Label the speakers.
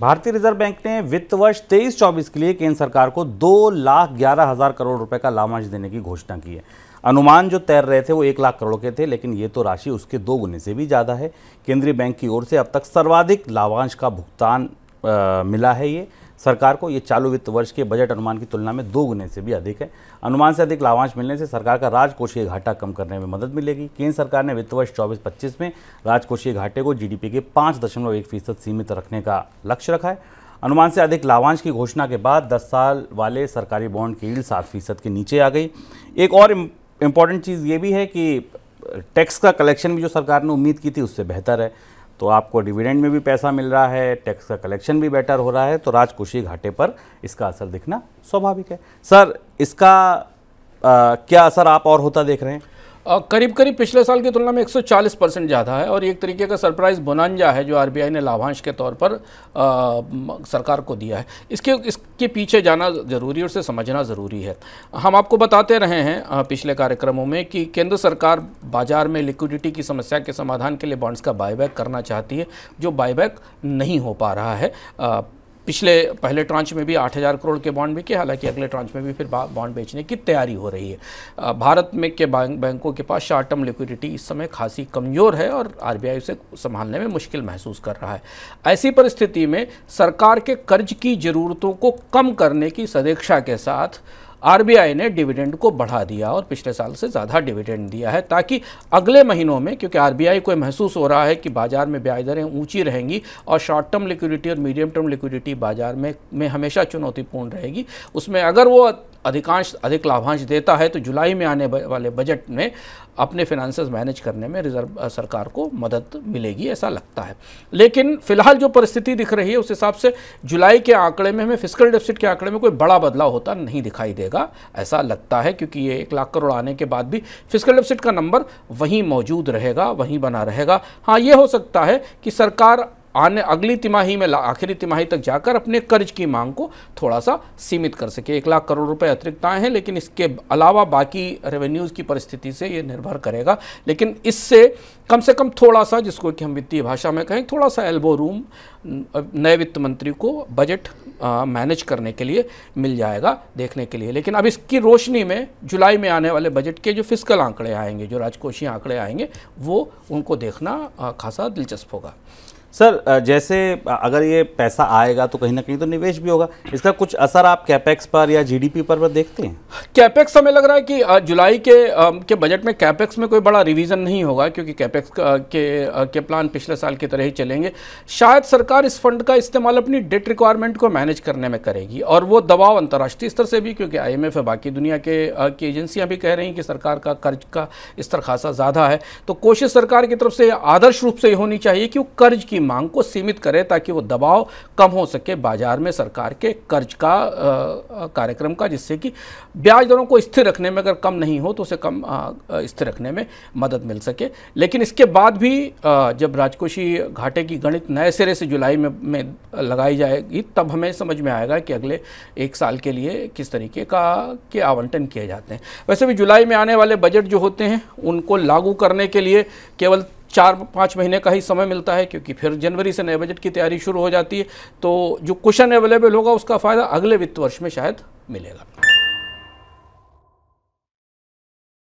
Speaker 1: भारतीय reserve bank ने वित्त वर्ष तेईस चौबीस के लिए केंद्र सरकार को दो लाख ग्यारह हज़ार करोड़ रुपए का लाभांश देने की घोषणा की है अनुमान जो तैर रहे थे वो एक लाख करोड़ के थे लेकिन ये तो राशि उसके दो गुने से भी ज़्यादा है केंद्रीय बैंक की ओर से अब तक सर्वाधिक लाभांश का भुगतान आ, मिला है ये सरकार को ये चालू वित्त वर्ष के बजट अनुमान की तुलना में दो गुने से भी अधिक है अनुमान से अधिक लाभांश मिलने से सरकार का राजकोषीय घाटा कम करने में मदद मिलेगी केंद्र सरकार ने वित्त वर्ष चौबीस पच्चीस में राजकोषीय घाटे को जीडीपी के पाँच दशमलव एक फीसद सीमित रखने का लक्ष्य रखा है अनुमान से अधिक लाभांश की घोषणा के बाद दस साल वाले सरकारी बॉन्ड की ईल सात फीसद के नीचे आ गई एक और इम्पॉर्टेंट चीज़ ये भी है कि टैक्स का कलेक्शन भी जो सरकार ने उम्मीद की थी उससे बेहतर है तो आपको डिविडेंड में भी पैसा मिल रहा है टैक्स का कलेक्शन भी बेटर हो रहा है तो राजकोषीय घाटे पर इसका असर दिखना स्वाभाविक है सर
Speaker 2: इसका आ, क्या असर आप और होता देख रहे हैं करीब करीब पिछले साल की तुलना में 140 परसेंट ज़्यादा है और एक तरीके का सरप्राइज बोनांजा है जो आरबीआई ने लाभांश के तौर पर आ, सरकार को दिया है इसके इसके पीछे जाना ज़रूरी और उसे समझना ज़रूरी है हम आपको बताते रहे हैं पिछले कार्यक्रमों में कि केंद्र सरकार बाजार में लिक्विडिटी की समस्या के समाधान के लिए बॉन्ड्स का बायबैक करना चाहती है जो बायबैक नहीं हो पा रहा है आ, पिछले पहले ट्रांच में भी 8000 करोड़ के बॉन्ड बिके हालांकि अगले ट्रांच में भी फिर बॉन्ड बेचने की तैयारी हो रही है भारत में के बैंक बैंकों के पास शॉर्ट टर्म लिक्विडिटी इस समय खासी कमज़ोर है और आरबीआई उसे संभालने में मुश्किल महसूस कर रहा है ऐसी परिस्थिति में सरकार के कर्ज की ज़रूरतों को कम करने की सदेक्षा के साथ आरबीआई ने डिविडेंड को बढ़ा दिया और पिछले साल से ज़्यादा डिविडेंड दिया है ताकि अगले महीनों में क्योंकि आरबीआई को महसूस हो रहा है कि बाज़ार में ब्याज दरें ऊँची रहेंगी और शॉर्ट टर्म लिक्विडिटी और मीडियम टर्म लिक्विडिटी बाज़ार में में हमेशा चुनौतीपूर्ण रहेगी उसमें अगर वो अधिकांश अधिक लाभांश देता है तो जुलाई में आने वाले बजट में अपने फिनेंसेस मैनेज करने में रिजर्व सरकार को मदद मिलेगी ऐसा लगता है लेकिन फिलहाल जो परिस्थिति दिख रही है उस हिसाब से जुलाई के आंकड़े में हमें फिजिकल डेफिसिट के आंकड़े में कोई बड़ा बदलाव होता नहीं दिखाई देगा ऐसा लगता है क्योंकि ये एक लाख करोड़ आने के बाद भी फिजिकल डेफिसिट का नंबर वहीं मौजूद रहेगा वहीं बना रहेगा हाँ ये हो सकता है कि सरकार आने अगली तिमाही में आखिरी तिमाही तक जाकर अपने कर्ज की मांग को थोड़ा सा सीमित कर सके एक लाख करोड़ रुपए अतिरिक्त आए हैं लेकिन इसके अलावा बाकी रेवेन्यूज़ की परिस्थिति से ये निर्भर करेगा लेकिन इससे कम से कम थोड़ा सा जिसको कि हम वित्तीय भाषा में कहें थोड़ा सा एल्बो रूम नए वित्त मंत्री को बजट मैनेज करने के लिए मिल जाएगा देखने के लिए लेकिन अब इसकी रोशनी में जुलाई में आने वाले बजट के जो फिजिकल आंकड़े आएंगे जो राजकोषीय आंकड़े आएंगे वो उनको देखना खासा दिलचस्प होगा
Speaker 1: सर जैसे अगर ये पैसा आएगा तो कहीं ना कहीं तो निवेश भी होगा इसका कुछ असर आप कैपेक्स पर या जीडीपी पर देखते हैं
Speaker 2: कैपेक्स हमें लग रहा है कि जुलाई के के बजट में कैपेक्स में कोई बड़ा रिवीजन नहीं होगा क्योंकि कैपेक्स के के प्लान पिछले साल की तरह ही चलेंगे शायद सरकार इस फंड का इस्तेमाल अपनी डेट रिक्वायरमेंट को मैनेज करने में करेगी और वो दबाव अंतर्राष्ट्रीय स्तर से भी क्योंकि आई एम बाकी दुनिया के की एजेंसियाँ भी कह रही हैं कि सरकार का कर्ज का स्तर खासा ज़्यादा है तो कोशिश सरकार की तरफ से आदर्श रूप से होनी चाहिए कि वो कर्ज की की मांग को सीमित करें ताकि वो दबाव कम हो सके बाजार में सरकार के कर्ज का कार्यक्रम का जिससे कि ब्याज दरों को स्थिर रखने में अगर कम नहीं हो तो उसे कम स्थिर रखने में मदद मिल सके लेकिन इसके बाद भी जब राजकोषी घाटे की गणित नए सिरे से जुलाई में, में लगाई जाएगी तब हमें समझ में आएगा कि अगले एक साल के लिए किस तरीके का के आवंटन किए जाते हैं वैसे भी जुलाई में आने वाले बजट जो होते हैं उनको लागू करने के लिए केवल चार पाँच महीने का ही समय मिलता है क्योंकि फिर जनवरी से नए बजट की तैयारी शुरू हो जाती है तो जो क्वेश्चन अवेलेबल होगा उसका फ़ायदा अगले वित्त वर्ष में शायद मिलेगा